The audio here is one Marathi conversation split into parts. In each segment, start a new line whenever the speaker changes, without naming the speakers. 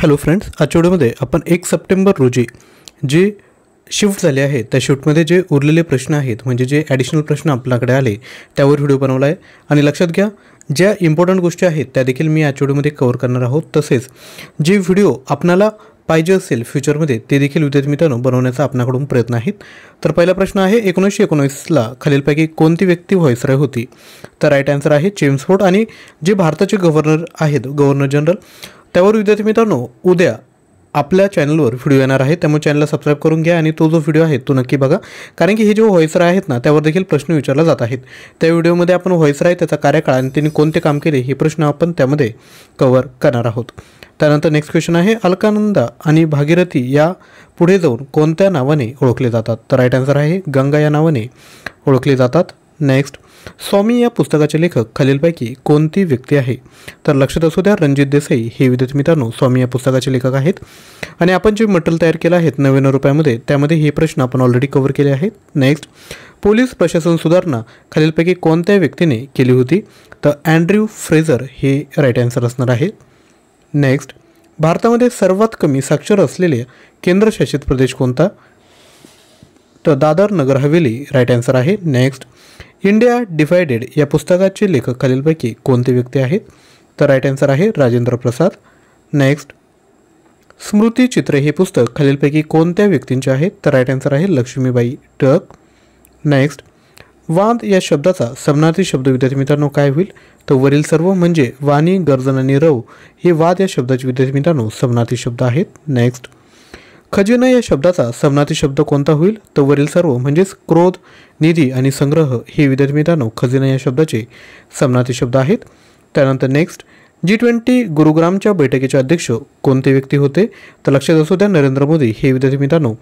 हॅलो फ्रेंड्स आजच्या व्हिडिओमध्ये आपण एक सप्टेंबर रोजी जे शिफ्ट झाले आहे त्या शिफ्टमध्ये जे उरलेले प्रश्न आहेत म्हणजे जे ॲडिशनल प्रश्न आपल्याकडे आले त्यावर व्हिडिओ बनवला आहे आणि लक्षात घ्या ज्या इम्पॉर्टंट गोष्टी आहेत त्या देखील मी आजच्या व्हिडिओमध्ये कवर करणार आहोत तसेच जे व्हिडिओ आपणाला पाहिजे असेल फ्युचरमध्ये ते देखील विद्यार्थी मित्रांनो बनवण्याचा आपणाकडून प्रयत्न आहेत तर पहिला प्रश्न आहे एकोणीसशे एकोणीसला खालीलपैकी कोणती व्यक्ती व्हॉइसराय होती तर राईट आन्सर आहे चेम्सफोर्ड आणि जे भारताचे गव्हर्नर आहेत गव्हर्नर जनरल त्यावर विद्यार्थी मित्रांनो उद्या आपल्या चॅनलवर व्हिडिओ येणार आहे त्यामुळे चॅनलला सबस्क्राईब करून घ्या आणि तो जो व्हिडिओ आहे तो नक्की बघा कारण की हे जो व्हॉइसर आहेत ना त्यावर देखील प्रश्न विचारला जात आहेत त्या व्हिडिओमध्ये आपण व्हॉइसर आहे त्याचा कार्यकाळ आणि त्यांनी कोणते काम केले हे प्रश्न आपण त्यामध्ये कवर करणार आहोत त्यानंतर नेक्स्ट क्वेश्चन आहे अलकानंदा आणि भागीरथी या पुढे जाऊन कोणत्या नावाने ओळखले जातात तर राईट आन्सर आहे गंगा या नावाने ओळखले जातात नेक्स्ट स्वामी या पुस्तकाचे लेखक खालीलपैकी कोणती व्यक्ती आहे तर लक्षात असू द्या रणजित देसाई हे विद्यार्थी मित्रांनो स्वामी या पुस्तकाचे लेखक आहेत आणि आपण जे मटल तयार केलं आहेत नव्याण्णव रुपयामध्ये त्यामध्ये हे प्रश्न आपण ऑलरेडी कव्हर केले आहेत नेक्स्ट पोलीस प्रशासन सुधारणा खालीलपैकी कोणत्या व्यक्तीने केली होती तर अँड्र्यू फ्रेझर हे राईट आन्सर असणार आहे नेक्स्ट भारतामध्ये सर्वात कमी साक्षर असलेले केंद्रशासित प्रदेश कोणता तर दादर नगर हवेली राईट आन्सर आहे नेक्स्ट इंडिया डिव्हायडेड या पुस्तकाचे लेखक खालीलपैकी कोणते व्यक्ती आहेत तर राईट आन्सर आहे राजेंद्र प्रसाद नेक्स्ट स्मृती चित्र हे पुस्तक खालीलपैकी कोणत्या व्यक्तींचे आहे तर राईट आन्सर आहे लक्ष्मीबाई टक नेक्स्ट वाद या शब्दाचा समनार्थी शब्द विद्यार्थी मित्रांनो काय होईल तर वरील सर्व म्हणजे वाणी गर्जन आणि रव हे वाद या शब्दाचे विद्यार्थी मित्रांनो समनार्थी शब्द आहेत नेक्स्ट खजिना या शब्दाचा समनाती शब्द कोणता होईल तर वरील सर्व म्हणजेच क्रोध निधी आणि संग्रह हे विद्यार्थी मित्रांनो खजिना या शब्दाचे समनाती शब्द आहेत त्यानंतर नेक्स्ट जी ट्वेंटी गुरुग्रामच्या बैठकीचे अध्यक्ष कोणते व्यक्ती होते तर लक्षात असू द्या नरेंद्र मोदी हे विद्यार्थी मित्रांनो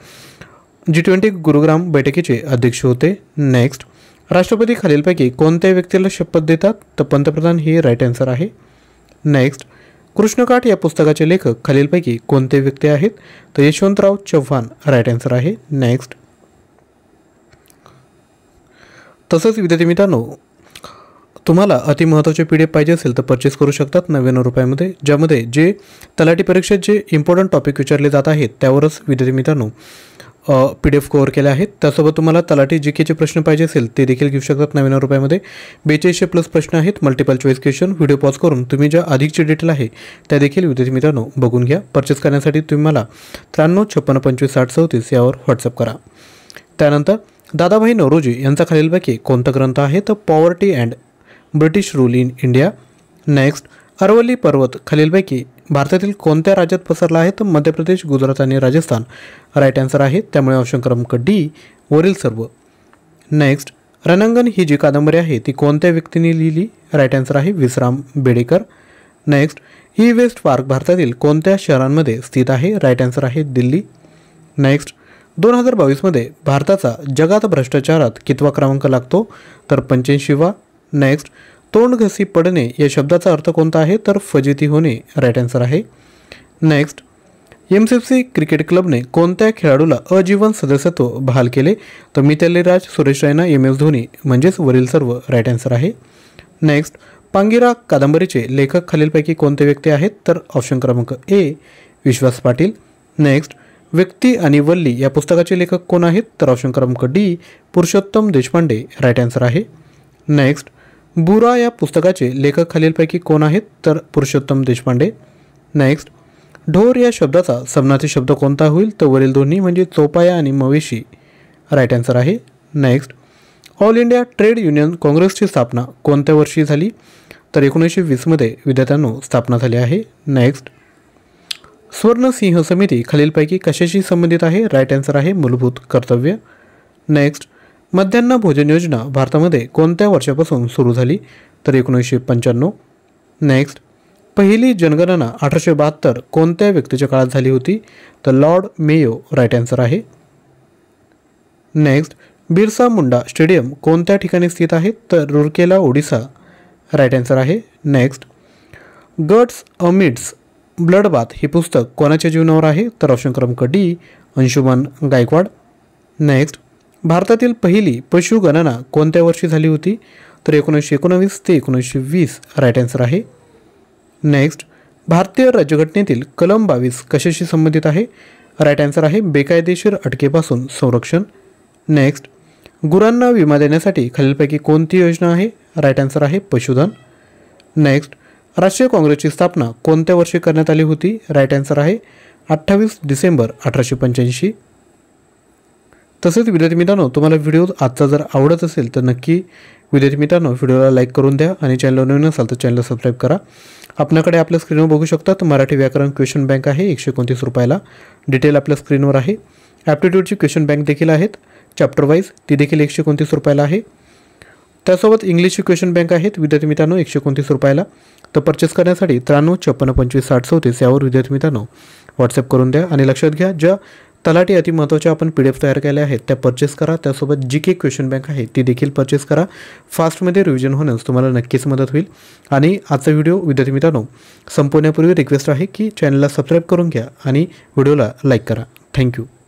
जी ट्वेंटी गुरुग्राम बैठकीचे अध्यक्ष होते नेक्स्ट राष्ट्रपती खालीलपैकी कोणत्या व्यक्तीला शपथ देतात तर पंतप्रधान हे राईट आन्सर आहे नेक्स्ट कृष्णकाठ या पुस्तकाचे लेखक खालीलपैकी कोणते व्यक्ती आहेत तर यशवंतराव चव्हाण राईट आन्सर आहे नेक्स्ट तसंच विद्यार्थी मित्रांनो तुम्हाला अतिमहत्त्वाचे पी डी पाहिजे असेल तर परचेस करू शकतात नव्याण्णव रुपयामध्ये ज्यामध्ये जे तलाठी परीक्षेत जे इम्पॉर्टंट टॉपिक विचारले जात आहेत त्यावरच विद्यार्थी मित्रांनो पी डी एफ कव्हर केल्या आहेत त्यासोबत तुम्हाला तलाठी जी केचे प्रश्न पाहिजे असेल ते देखील घेऊ शकतात नवीन रुपयामध्ये बेचाळीसशे प्लस प्रश्न आहेत multiple choice question video pause करून तुम्ही ज्या अधिकची डिटेल आहे त्या देखील विद्यार्थी मित्रांनो बघून घ्या परचेस करण्यासाठी तुम्ही मला त्र्याण्णव छप्पन्न पंचवीस साठ चौतीस यावर व्हॉट्सअप करा त्यानंतर दादाभाई नवरोजी यांचा खालीलपैकी कोणता ग्रंथ आहे तर poverty and British rule in India next Aravali पर्वत खालीलपैकी भारतातील कोणत्या राज्यात पसरला आहे तर मध्य प्रदेश गुजरात आणि राजस्थान राईट आन्सर आहे त्यामुळे ऑप्शन क्रमांक डी वरील सर्व नेक्स्ट रणांगण ही जी कादंबरी आहे ती कोणत्या व्यक्तीने लिहिली राईट आन्सर आहे विश्राम बेडेकर नेक्स्ट ही वेस्ट पार्क भारतातील कोणत्या शहरांमध्ये स्थित आहे राईट आन्सर आहे दिल्ली नेक्स्ट दोन हजार बावीसमध्ये भारताचा जगात भ्रष्टाचारात कितवा क्रमांक लागतो तर वा नेक्स्ट तोंड घसी पडणे या शब्दाचा अर्थ कोणता आहे तर फजिती होणे राईट आन्सर आहे next M C F C cricket क्लबने कोणत्या खेळाडूला अजीवन सदस्यत्व बहाल केले तर मिताली राज सुरेश रायना एम एस धोनी म्हणजेच वरील सर्व राईट आन्सर आहे नेक्स्ट पांगिरा कादंबरीचे लेखक खालीलपैकी कोणते व्यक्ती आहेत तर ऑप्शन क्रमांक ए विश्वास पाटील नेक्स्ट व्यक्ती आणि वल्ली या पुस्तकाचे लेखक कोण आहेत तर ऑप्शन क्रमांक D Purushottam Deshpande right answer आहे नेक्स्ट बुरा या पुस्तकाचे लेखक खालीलपैकी कोण आहेत तर पुरुषोत्तम देशपांडे नेक्स्ट ढोर या शब्दाचा समनाथी शब्द कोणता होईल तर वरील दोन्ही म्हणजे चोपाया आणि मवेशी राईट आन्सर आहे next all India trade union काँग्रेसची स्थापना कोणत्या वर्षी झाली तर एकोणीसशे वीसमध्ये विद्यार्थ्यांनो स्थापना झाली आहे नेक्स्ट स्वर्णसिंह समिती खालीलपैकी कशाशी संबंधित आहे राईट आन्सर आहे मूलभूत कर्तव्य नेक्स्ट मध्यान्ह भोजन योजना भारतामध्ये कोणत्या वर्षापासून सुरू झाली तर एकोणीसशे पंच्याण्णव नेक्स्ट पहिली जनगणना अठराशे बहात्तर कोणत्या व्यक्तीच्या काळात झाली होती तर लॉर्ड मेयो राईट अँसर आहे नेक्स्ट बिरसा मुंडा स्टेडियम कोणत्या ठिकाणी स्थित आहे तर रुरकेला ओडिसा राईट अँसर आहे नेक्स्ट गट्स अमिट्स ब्लडबाथ हे पुस्तक कोणाच्या जीवनावर आहे तर ऑप्शन क्रमांक डी अंशुमन गायकवाड नेक्स्ट भारतातील पहिली पशुगणना कोणत्या वर्षी झाली होती तर एकोणीसशे एकोणवीस ते एकोणीसशे वीस राईट आन्सर आहे नेक्स्ट भारतीय राज्यघटनेतील कलम बावीस कशाशी संबंधित आहे राईट आन्सर आहे बेकायदेशीर अटकेपासून संरक्षण नेक्स्ट गुरांना विमा देण्यासाठी खालीलपैकी कोणती योजना आहे राईट आन्सर आहे पशुधन नेक्स्ट राष्ट्रीय काँग्रेसची स्थापना कोणत्या वर्षी करण्यात आली होती राईट आन्सर आहे अठ्ठावीस डिसेंबर अठराशे पंच्याऐंशी तसेच विद्यार्थी मित्रांनो तुम्हाला व्हिडिओ आजचा जर आवडत असेल तर नक्की विद्यार्थी मित्रांनो व्हिडिओला लाईक करून द्या आणि चॅनलवर नवीन असाल तर चॅनलला सबस्क्राईब करा आपल्याकडे आपल्या स्क्रीनवर बघू शकतात मराठी व्याकरण क्वेश्चन बँक आहे एकशे एकोणतीस रुपयाला डिटेल आपल्या स्क्रीनवर आहे ॲप्टिट्यूडची क्वेश्चन बँक देखील आहेत चॅप्टर ती देखील एकशे एकोणतीस रुपयाला आहे त्यासोबत इंग्लिशची क्वेश्चन बँक आहेत विद्यार्थी मित्रांनो एकशे एकोणतीस रुपयाला तर परचेस करण्यासाठी त्र्याण्णव छप्पन्न पंचवीस साठ चौतीस यावर विद्यार्थी मित्रांनो व्हॉट्सअप करून द्या आणि लक्षात घ्या ज्या तलाठी अतिमहत्वाच्या आपण पी डी एफ तयार केल्या आहेत त्या परचेस करा त्यासोबत जी के क्वेश्चन बँक आहे ती देखील परचेस करा फास्टमध्ये रिव्हिजन होण्यास तुम्हाला नक्कीच मदत होईल आणि आजचा व्हिडिओ विद्यार्थी मित्रांनो संपवण्यापूर्वी रिक्वेस्ट आहे की चॅनलला सबस्क्राईब करून घ्या आणि व्हिडिओला लाईक करा थँक्यू